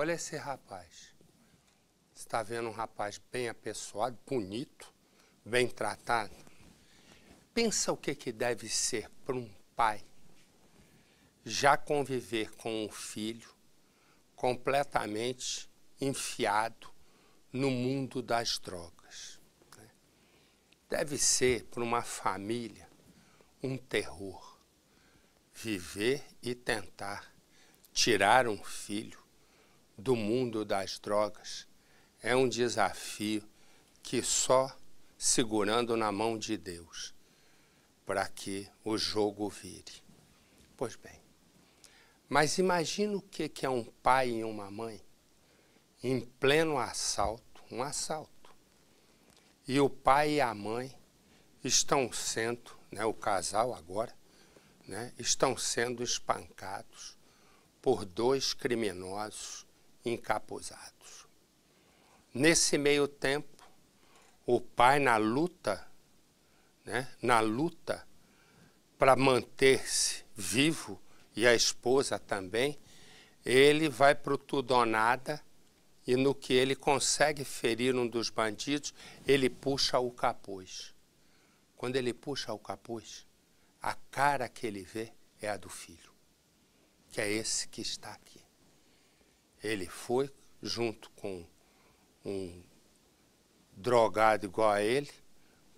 Olha esse rapaz. Você está vendo um rapaz bem apessoado, bonito, bem tratado. Pensa o que, que deve ser para um pai já conviver com um filho completamente enfiado no mundo das drogas. Né? Deve ser para uma família um terror viver e tentar tirar um filho do mundo das drogas é um desafio que só segurando na mão de Deus para que o jogo vire. Pois bem, mas imagina o que é um pai e uma mãe em pleno assalto, um assalto. E o pai e a mãe estão sendo, né, o casal agora, né, estão sendo espancados por dois criminosos encapuzados. Nesse meio tempo, o pai na luta, né, na luta para manter-se vivo e a esposa também, ele vai para o tudo ou nada e no que ele consegue ferir um dos bandidos, ele puxa o capuz. Quando ele puxa o capuz, a cara que ele vê é a do filho, que é esse que está aqui. Ele foi junto com um drogado igual a ele,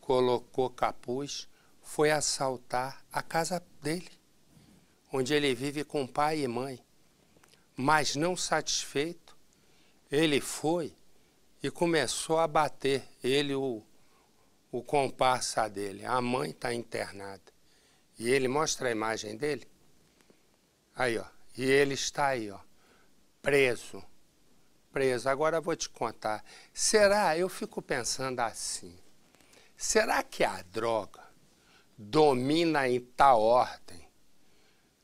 colocou capuz, foi assaltar a casa dele, onde ele vive com pai e mãe. Mas não satisfeito, ele foi e começou a bater, ele o, o comparsa dele. A mãe está internada. E ele mostra a imagem dele. Aí, ó. E ele está aí, ó preso. Preso. Agora eu vou te contar. Será, eu fico pensando assim, será que a droga domina em tal ordem?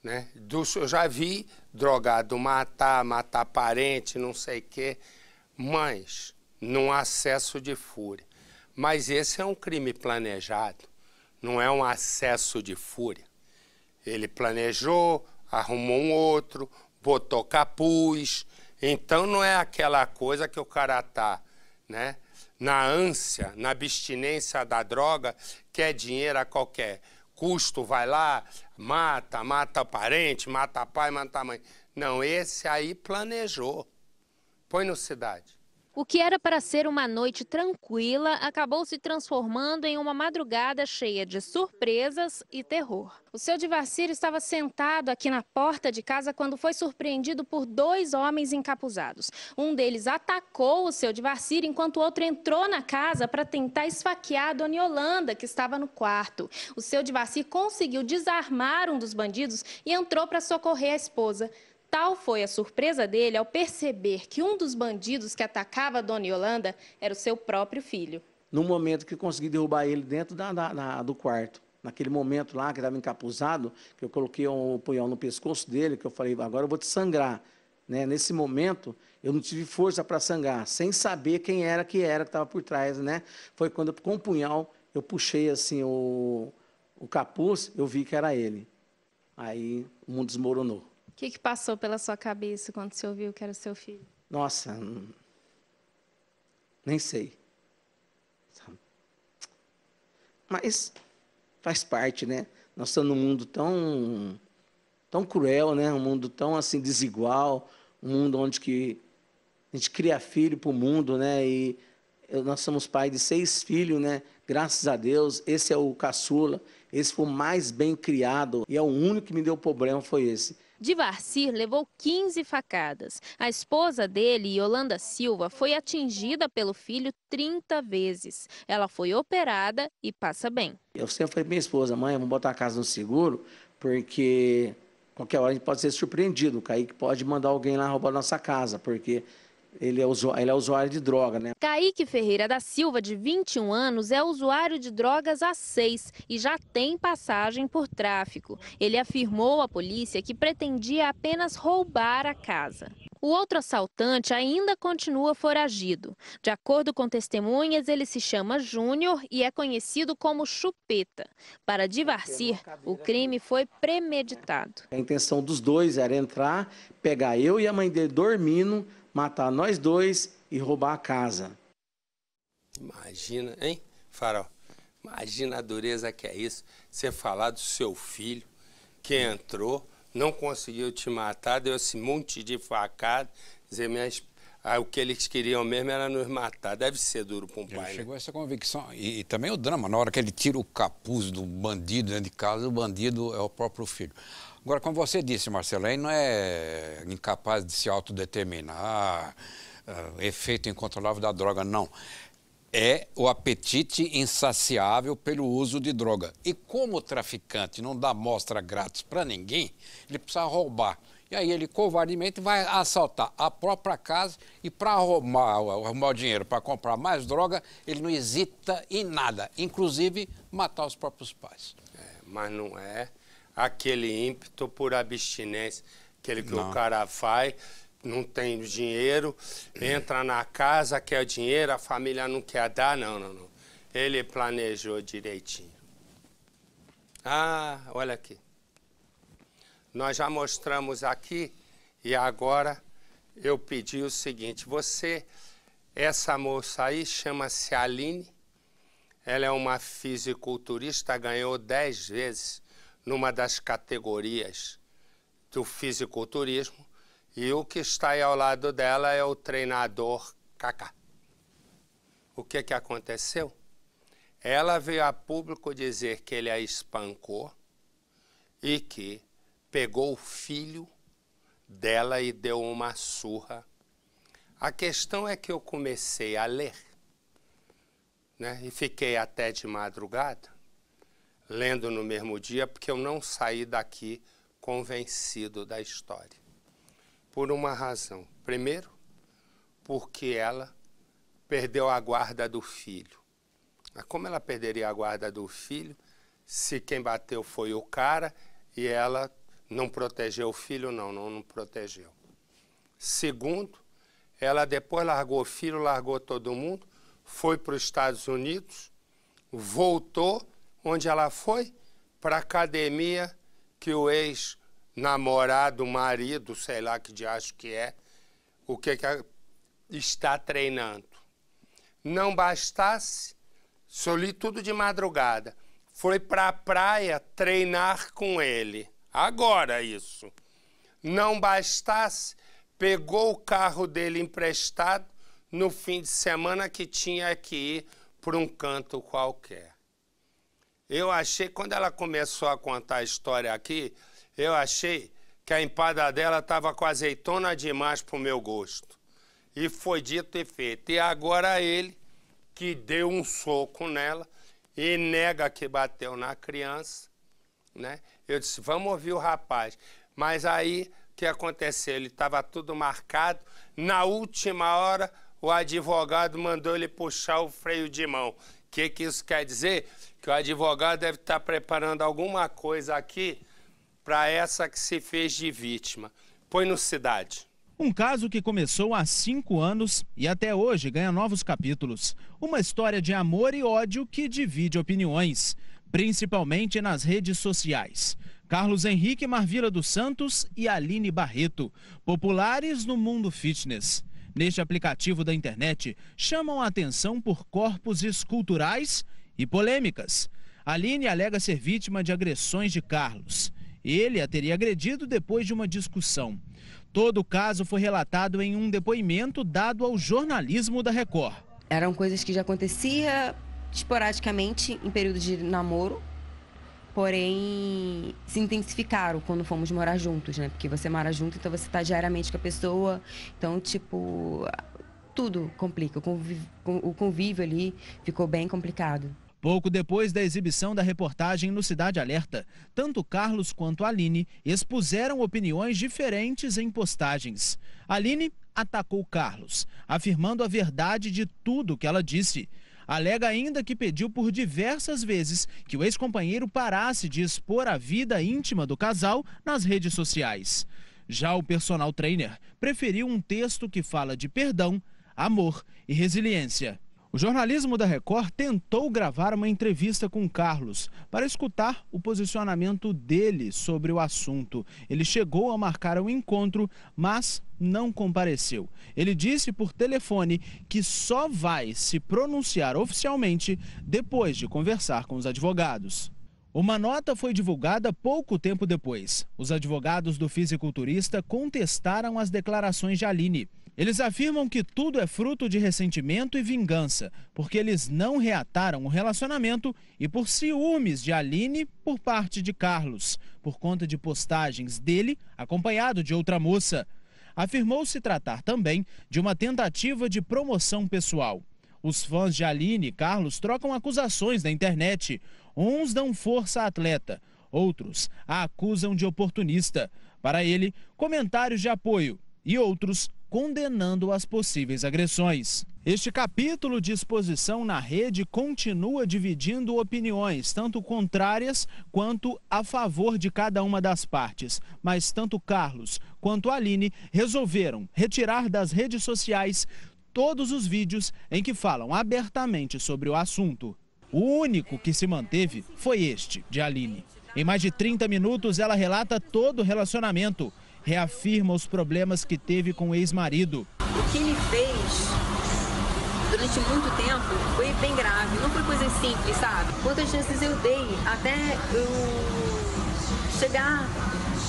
Né? Do, eu já vi drogado matar, matar parente, não sei o quê, mas num acesso de fúria. Mas esse é um crime planejado, não é um acesso de fúria. Ele planejou, arrumou um outro, botou capuz. Então não é aquela coisa que o cara tá, né? Na ânsia, na abstinência da droga, quer dinheiro a qualquer custo, vai lá, mata, mata parente, mata pai, mata mãe. Não, esse aí planejou. Põe no cidade. O que era para ser uma noite tranquila acabou se transformando em uma madrugada cheia de surpresas e terror. O seu Divarcírio estava sentado aqui na porta de casa quando foi surpreendido por dois homens encapuzados. Um deles atacou o seu Divarcírio enquanto o outro entrou na casa para tentar esfaquear a Dona Yolanda, que estava no quarto. O seu Divarcírio conseguiu desarmar um dos bandidos e entrou para socorrer a esposa. Tal foi a surpresa dele ao perceber que um dos bandidos que atacava a Dona Yolanda era o seu próprio filho. No momento que consegui derrubar ele dentro da, da, da, do quarto, naquele momento lá que estava encapuzado, que eu coloquei um punhal no pescoço dele, que eu falei, agora eu vou te sangrar. Né? Nesse momento, eu não tive força para sangrar, sem saber quem era que era que estava por trás. Né? Foi quando, com o um punhal, eu puxei assim o, o capuz, eu vi que era ele. Aí o mundo desmoronou que, que passou pela sua cabeça quando você ouviu que era seu filho? Nossa, hum, nem sei. Mas faz parte, né? Nós estamos num mundo tão, tão cruel, né? Um mundo tão assim desigual, um mundo onde que a gente cria filho para o mundo, né? E nós somos pai de seis filhos, né? Graças a Deus, esse é o caçula, esse foi o mais bem criado e é o único que me deu problema foi esse. De Varcir levou 15 facadas. A esposa dele, Yolanda Silva, foi atingida pelo filho 30 vezes. Ela foi operada e passa bem. Eu sempre falei para minha esposa, mãe, vamos botar a casa no seguro, porque qualquer hora a gente pode ser surpreendido. O Kaique pode mandar alguém lá roubar a nossa casa, porque ele é, usuário, ele é usuário de droga, né? Kaique Ferreira da Silva, de 21 anos, é usuário de drogas há seis e já tem passagem por tráfico. Ele afirmou à polícia que pretendia apenas roubar a casa. O outro assaltante ainda continua foragido. De acordo com testemunhas, ele se chama Júnior e é conhecido como Chupeta. Para Divarcir, o crime foi premeditado. A intenção dos dois era entrar, pegar eu e a mãe dele dormindo, matar nós dois e roubar a casa. Imagina, hein, Farol? Imagina a dureza que é isso. Você falar do seu filho que entrou, não conseguiu te matar, deu esse monte de facada, dizer minha esposa ah, o que eles queriam mesmo era nos matar. Deve ser duro para um pai. Né? chegou né? essa convicção. E, e, também o drama, na hora que ele tira o capuz do bandido dentro de casa, o bandido é o próprio filho. Agora, como você disse, Marcelo, aí não é incapaz de se autodeterminar, uh, efeito incontrolável da droga, não. É o apetite insaciável pelo uso de droga. E como o traficante não dá mostra grátis para ninguém, ele precisa roubar. E aí ele covardemente vai assaltar a própria casa e para arrumar, arrumar o dinheiro para comprar mais droga, ele não hesita em nada, inclusive matar os próprios pais. É, mas não é aquele ímpeto por abstinência, aquele que não. o cara faz, não tem dinheiro, entra na casa, quer dinheiro, a família não quer dar, não, não, não. Ele planejou direitinho. Ah, olha aqui. Nós já mostramos aqui e agora eu pedi o seguinte: você, essa moça aí chama-se Aline, ela é uma fisiculturista, ganhou dez vezes numa das categorias do fisiculturismo, e o que está aí ao lado dela é o treinador Kaká. O que, que aconteceu? Ela veio a público dizer que ele a espancou e que pegou o filho dela e deu uma surra. A questão é que eu comecei a ler, né? E fiquei até de madrugada lendo no mesmo dia, porque eu não saí daqui convencido da história. Por uma razão. Primeiro, porque ela perdeu a guarda do filho. Mas como ela perderia a guarda do filho se quem bateu foi o cara e ela não protegeu o filho, não, não, não protegeu. Segundo, ela depois largou o filho, largou todo mundo, foi para os Estados Unidos, voltou, onde ela foi? Para a academia que o ex-namorado, marido, sei lá que de acho que é, o que, que está treinando. Não bastasse, soli tudo de madrugada, foi para a praia treinar com ele. Agora isso. Não bastasse, pegou o carro dele emprestado no fim de semana que tinha que ir para um canto qualquer. Eu achei, quando ela começou a contar a história aqui, eu achei que a empada dela estava com azeitona demais para o meu gosto. E foi dito e feito. E agora ele, que deu um soco nela e nega que bateu na criança, né? Eu disse, vamos ouvir o rapaz. Mas aí, o que aconteceu? Ele estava tudo marcado. Na última hora, o advogado mandou ele puxar o freio de mão. O que, que isso quer dizer? Que o advogado deve estar tá preparando alguma coisa aqui para essa que se fez de vítima. Põe no Cidade. Um caso que começou há cinco anos e até hoje ganha novos capítulos. Uma história de amor e ódio que divide opiniões principalmente nas redes sociais. Carlos Henrique Marvila dos Santos e Aline Barreto, populares no mundo fitness. Neste aplicativo da internet, chamam a atenção por corpos esculturais e polêmicas. Aline alega ser vítima de agressões de Carlos. Ele a teria agredido depois de uma discussão. Todo o caso foi relatado em um depoimento dado ao jornalismo da Record. Eram coisas que já acontecia esporadicamente em períodos de namoro, porém se intensificaram quando fomos morar juntos, né? Porque você mora junto, então você tá diariamente com a pessoa, então, tipo, tudo complica. O convívio, o convívio ali ficou bem complicado. Pouco depois da exibição da reportagem no Cidade Alerta, tanto Carlos quanto Aline expuseram opiniões diferentes em postagens. Aline atacou Carlos, afirmando a verdade de tudo que ela disse alega ainda que pediu por diversas vezes que o ex-companheiro parasse de expor a vida íntima do casal nas redes sociais. Já o personal trainer preferiu um texto que fala de perdão, amor e resiliência. O jornalismo da Record tentou gravar uma entrevista com Carlos para escutar o posicionamento dele sobre o assunto. Ele chegou a marcar um encontro, mas não compareceu. Ele disse por telefone que só vai se pronunciar oficialmente depois de conversar com os advogados. Uma nota foi divulgada pouco tempo depois. Os advogados do fisiculturista contestaram as declarações de Aline. Eles afirmam que tudo é fruto de ressentimento e vingança, porque eles não reataram o relacionamento e por ciúmes de Aline por parte de Carlos, por conta de postagens dele acompanhado de outra moça. Afirmou se tratar também de uma tentativa de promoção pessoal. Os fãs de Aline e Carlos trocam acusações na internet. Uns dão força à atleta, outros a acusam de oportunista. Para ele, comentários de apoio e outros condenando as possíveis agressões. Este capítulo de exposição na rede continua dividindo opiniões, tanto contrárias quanto a favor de cada uma das partes. Mas tanto Carlos quanto Aline resolveram retirar das redes sociais todos os vídeos em que falam abertamente sobre o assunto. O único que se manteve foi este, de Aline. Em mais de 30 minutos, ela relata todo o relacionamento reafirma os problemas que teve com o ex-marido. O que ele fez durante muito tempo foi bem grave, não foi coisa simples, sabe? Quantas chances eu dei até eu chegar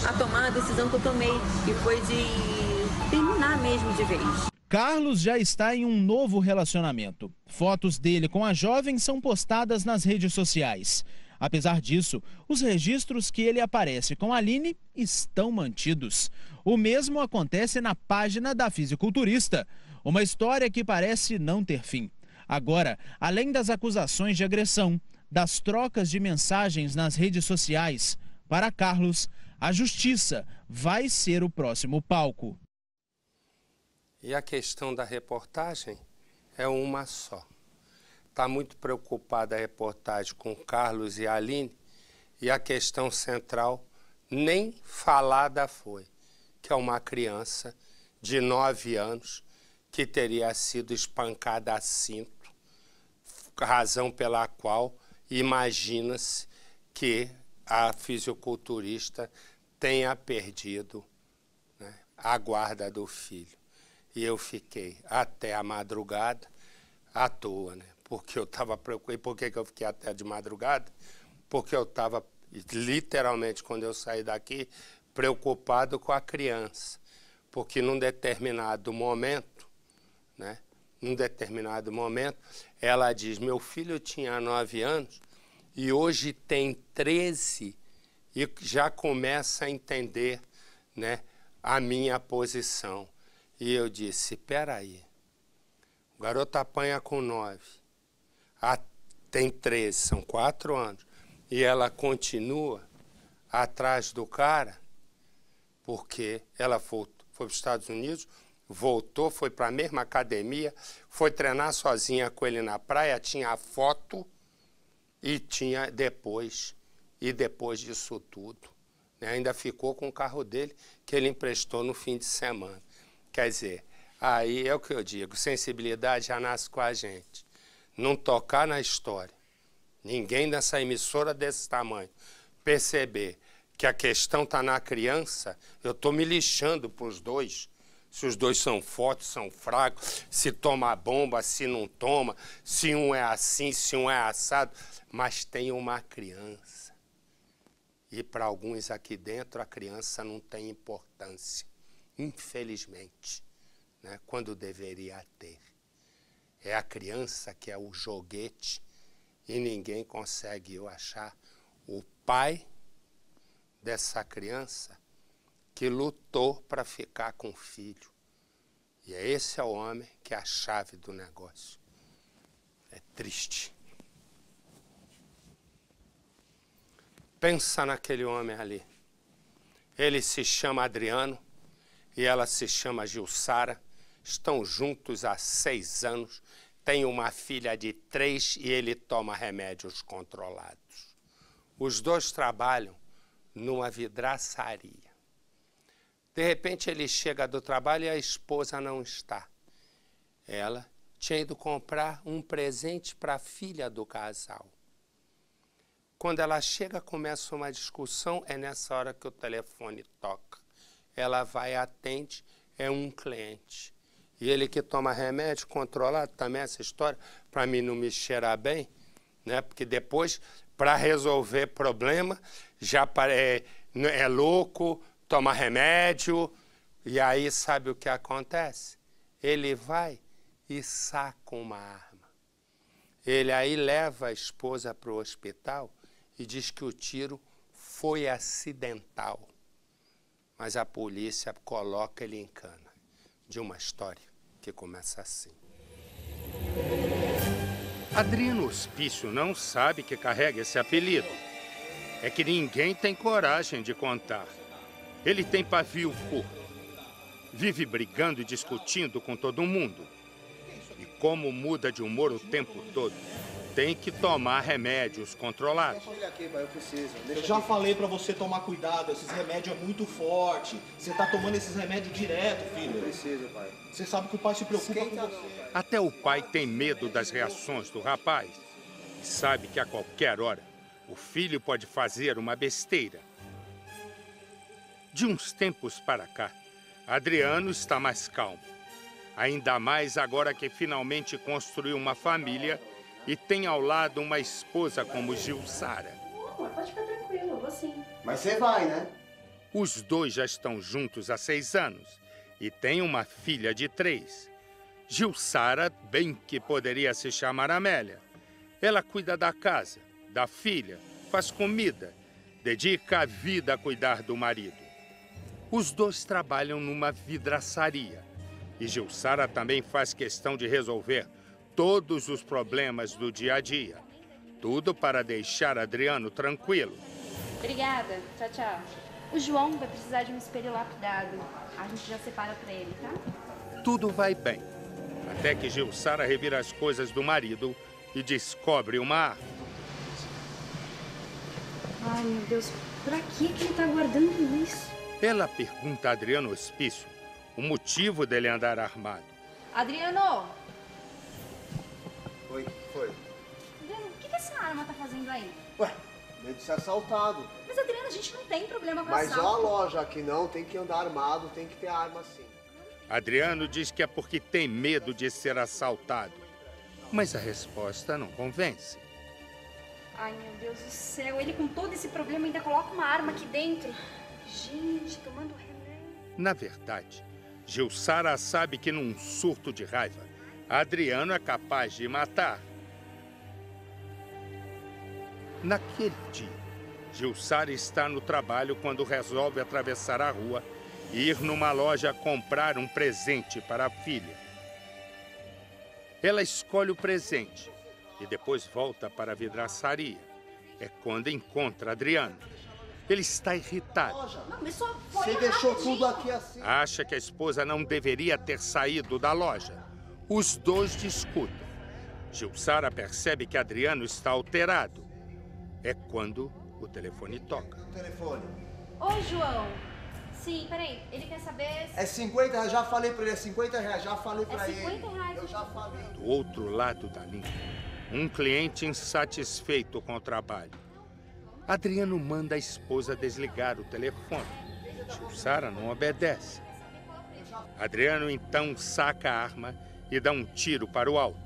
a tomar a decisão que eu tomei, que foi de terminar mesmo de vez. Carlos já está em um novo relacionamento. Fotos dele com a jovem são postadas nas redes sociais. Apesar disso, os registros que ele aparece com Aline estão mantidos. O mesmo acontece na página da fisiculturista, uma história que parece não ter fim. Agora, além das acusações de agressão, das trocas de mensagens nas redes sociais, para Carlos, a justiça vai ser o próximo palco. E a questão da reportagem é uma só está muito preocupada a reportagem com Carlos e Aline e a questão central nem falada foi, que é uma criança de 9 anos que teria sido espancada a cinto, razão pela qual imagina-se que a fisiculturista tenha perdido né, a guarda do filho. E eu fiquei até a madrugada à toa, né? porque eu estava preocupado. E por que, que eu fiquei até de madrugada? Porque eu estava, literalmente, quando eu saí daqui, preocupado com a criança. Porque num determinado momento, né? Num determinado momento, ela diz: Meu filho tinha nove anos e hoje tem 13 e já começa a entender né, a minha posição. E eu disse: Peraí, o garoto apanha com nove a, tem 13, são quatro anos, e ela continua atrás do cara, porque ela foi, foi para os Estados Unidos, voltou, foi para a mesma academia, foi treinar sozinha com ele na praia, tinha a foto e tinha depois, e depois disso tudo. Né, ainda ficou com o carro dele, que ele emprestou no fim de semana. Quer dizer, aí é o que eu digo, sensibilidade já nasce com a gente não tocar na história, ninguém nessa emissora desse tamanho perceber que a questão está na criança, eu estou me lixando para os dois. Se os dois são fortes, são fracos, se toma bomba, se não toma, se um é assim, se um é assado. Mas tem uma criança. E para alguns aqui dentro, a criança não tem importância, infelizmente, né? quando deveria ter. É a criança que é o joguete e ninguém eu achar o pai dessa criança que lutou para ficar com o filho. E é esse é o homem que é a chave do negócio. É triste. Pensa naquele homem ali. Ele se chama Adriano e ela se chama Gilsara estão juntos há seis anos, têm uma filha de três e ele toma remédios controlados. Os dois trabalham numa vidraçaria. De repente ele chega do trabalho e a esposa não está. Ela tinha ido comprar um presente para a filha do casal. Quando ela chega, começa uma discussão. É nessa hora que o telefone toca. Ela vai, atende, é um cliente. E ele que toma remédio controlado também essa história, para mim não me cheirar bem, né? Porque depois, para resolver problema, já é, é louco, toma remédio, e aí sabe o que acontece? Ele vai e saca uma arma. Ele aí leva a esposa para o hospital e diz que o tiro foi acidental. Mas a polícia coloca ele em cana de uma história que começa assim. Adriano Hospício não sabe que carrega esse apelido. É que ninguém tem coragem de contar. Ele tem pavio curto. Vive brigando e discutindo com todo mundo. E como muda de humor o tempo todo tem que tomar remédios controlados. Aqui, pai, eu, eu já aqui. falei para você tomar cuidado, esses remédios é muito forte. Você tá tomando esses remédios direto, filho. Não precisa, pai. Você sabe que o pai se preocupa Esquenta com você. Não, Até o pai tem medo das reações do rapaz. E sabe que a qualquer hora o filho pode fazer uma besteira. De uns tempos para cá, Adriano está mais calmo. Ainda mais agora que finalmente construiu uma família e tem ao lado uma esposa como Gilsara. Sara. pode ficar tranquilo, eu vou sim. Mas você vai, né? Os dois já estão juntos há seis anos e têm uma filha de três. Gilsara, bem que poderia se chamar Amélia. Ela cuida da casa, da filha, faz comida, dedica a vida a cuidar do marido. Os dois trabalham numa vidraçaria e Gilsara também faz questão de resolver todos os problemas do dia a dia. Tudo para deixar Adriano tranquilo. Obrigada. Tchau, tchau. O João vai precisar de um espelho lapidado. A gente já separa para ele, tá? Tudo vai bem. Até que Gilsara revira as coisas do marido e descobre uma arma. Ai, meu Deus, pra que, que ele tá guardando isso? Ela pergunta a Adriano Hospício o motivo dele andar armado. Adriano, Oi, foi. Adriano, o que, que essa arma tá fazendo aí? Ué, medo de ser assaltado. Mas Adriano, a gente não tem problema com Mas assalto. Mas a loja aqui não, tem que andar armado, tem que ter arma sim. Adriano diz que é porque tem medo de ser assaltado. Mas a resposta não convence. Ai, meu Deus do céu, ele com todo esse problema ainda coloca uma arma aqui dentro. Gente, tomando remédio. Na verdade, Gilsara sabe que num surto de raiva, Adriano é capaz de matar. Naquele dia, Gilsar está no trabalho quando resolve atravessar a rua e ir numa loja comprar um presente para a filha. Ela escolhe o presente e depois volta para a vidraçaria. É quando encontra Adriano. Ele está irritado. Você deixou tudo aqui assim. Acha que a esposa não deveria ter saído da loja. Os dois discutem. Gilsara percebe que Adriano está alterado. É quando o telefone toca. O telefone. Oi, João. Sim, peraí. Ele quer saber. Se... É 50 reais, já falei pra ele. É 50 reais, já falei é pra é 50 ele. Reais. Eu já falei. Do outro lado da linha, um cliente insatisfeito com o trabalho. Adriano manda a esposa desligar o telefone. Jussara não obedece. É Adriano então saca a arma e dá um tiro para o alto.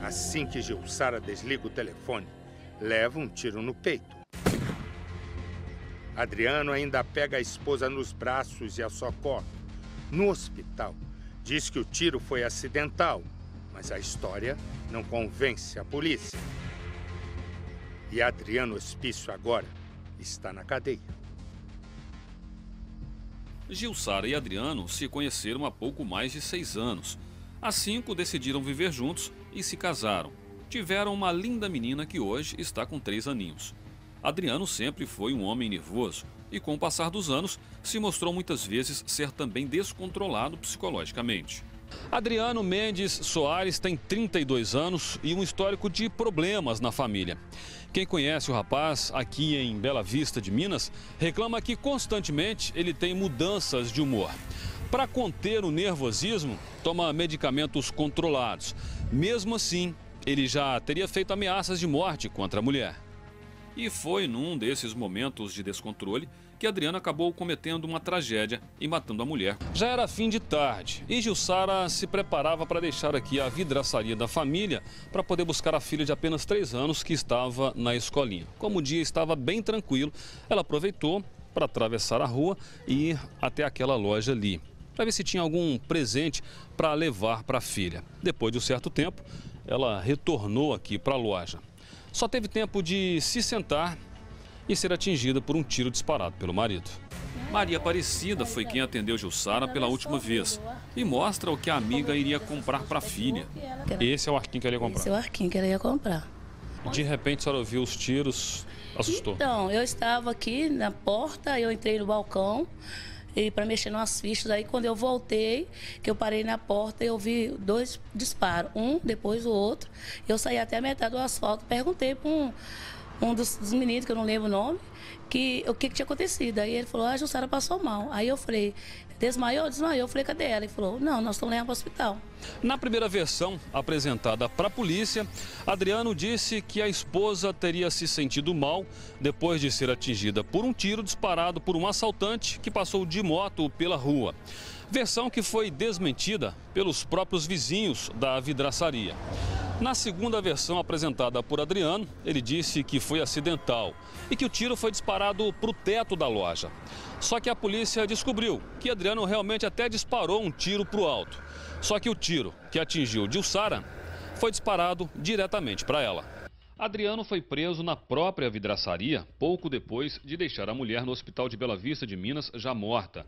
Assim que Gilsara desliga o telefone, leva um tiro no peito. Adriano ainda pega a esposa nos braços e a socorre. No hospital, diz que o tiro foi acidental, mas a história não convence a polícia. E Adriano Hospício agora está na cadeia. Gilsara e Adriano se conheceram há pouco mais de seis anos. Há cinco decidiram viver juntos e se casaram. Tiveram uma linda menina que hoje está com três aninhos. Adriano sempre foi um homem nervoso e, com o passar dos anos, se mostrou muitas vezes ser também descontrolado psicologicamente. Adriano Mendes Soares tem 32 anos e um histórico de problemas na família. Quem conhece o rapaz aqui em Bela Vista de Minas reclama que constantemente ele tem mudanças de humor. Para conter o nervosismo, toma medicamentos controlados. Mesmo assim, ele já teria feito ameaças de morte contra a mulher. E foi num desses momentos de descontrole que Adriano acabou cometendo uma tragédia e matando a mulher. Já era fim de tarde e Gilsara se preparava para deixar aqui a vidraçaria da família para poder buscar a filha de apenas 3 anos que estava na escolinha. Como o dia estava bem tranquilo, ela aproveitou para atravessar a rua e ir até aquela loja ali, para ver se tinha algum presente para levar para a filha. Depois de um certo tempo, ela retornou aqui para a loja. Só teve tempo de se sentar e ser atingida por um tiro disparado pelo marido. Maria Aparecida foi quem atendeu Jussara pela última vez e mostra o que a amiga iria comprar para a filha. Esse é o arquinho que ela ia comprar? Esse é o arquinho que ela ia comprar. De repente, a senhora ouviu os tiros, assustou? Então, eu estava aqui na porta, eu entrei no balcão e para mexer nas fichas. Aí, quando eu voltei, que eu parei na porta, eu vi dois disparos, um depois o outro. Eu saí até a metade do asfalto, perguntei para um um dos, dos, meninos, que eu não lembro o nome, que o que, que tinha acontecido. Aí ele falou, a ah, Jussara passou mal. Aí eu falei, desmaiou? Desmaiou. Eu falei, cadê ela? Ele falou, não, nós estamos levando para o hospital. Na primeira versão apresentada para a polícia, Adriano disse que a esposa teria se sentido mal depois de ser atingida por um tiro disparado por um assaltante que passou de moto pela rua. Versão que foi desmentida pelos próprios vizinhos da vidraçaria. Na segunda versão apresentada por Adriano, ele disse que foi acidental e que o tiro foi disparado para o teto da loja. Só que a polícia descobriu que Adriano realmente até disparou um tiro para o alto. Só que o tiro que atingiu Dilsara foi disparado diretamente para ela. Adriano foi preso na própria vidraçaria pouco depois de deixar a mulher no hospital de Bela Vista de Minas já morta.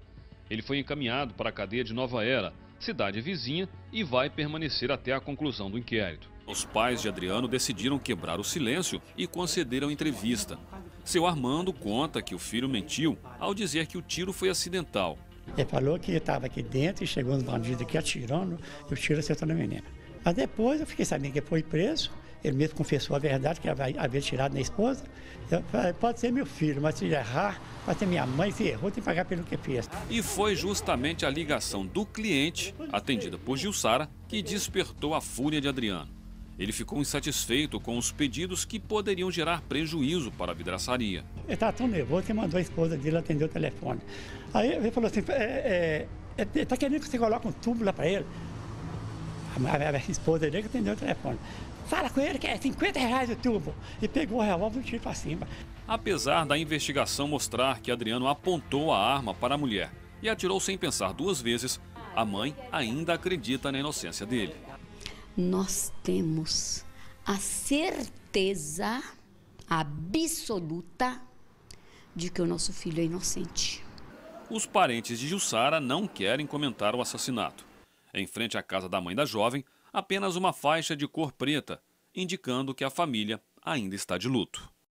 Ele foi encaminhado para a cadeia de Nova Era, cidade vizinha, e vai permanecer até a conclusão do inquérito. Os pais de Adriano decidiram quebrar o silêncio e concederam entrevista. Seu Armando conta que o filho mentiu ao dizer que o tiro foi acidental. Ele falou que estava aqui dentro e chegou um bandidos aqui atirando e o tiro acertou na menina. Mas depois eu fiquei sabendo que ele foi preso, ele mesmo confessou a verdade que havia tirado na esposa. Eu falei, pode ser meu filho, mas se errar, pode ser minha mãe, se errou, tem que pagar pelo que fez. E foi justamente a ligação do cliente, atendida por Gilsara, que despertou a fúria de Adriano. Ele ficou insatisfeito com os pedidos que poderiam gerar prejuízo para a vidraçaria. Ele estava tá tão nervoso que mandou a esposa dele atender o telefone. Aí ele falou assim: é, é, é tá querendo que você coloque um tubo lá para ele? A, a, esposa dele atendeu o telefone. Fala com ele que é 50 reais o tubo. E pegou o revólver e tirou tiro para cima. Apesar da investigação mostrar que Adriano apontou a arma para a mulher e atirou sem pensar duas vezes, a mãe ainda acredita na inocência dele nós temos a certeza absoluta de que o nosso filho é inocente. Os parentes de Jussara não querem comentar o assassinato. Em frente à casa da mãe da jovem, apenas uma faixa de cor preta, indicando que a família ainda está de luto.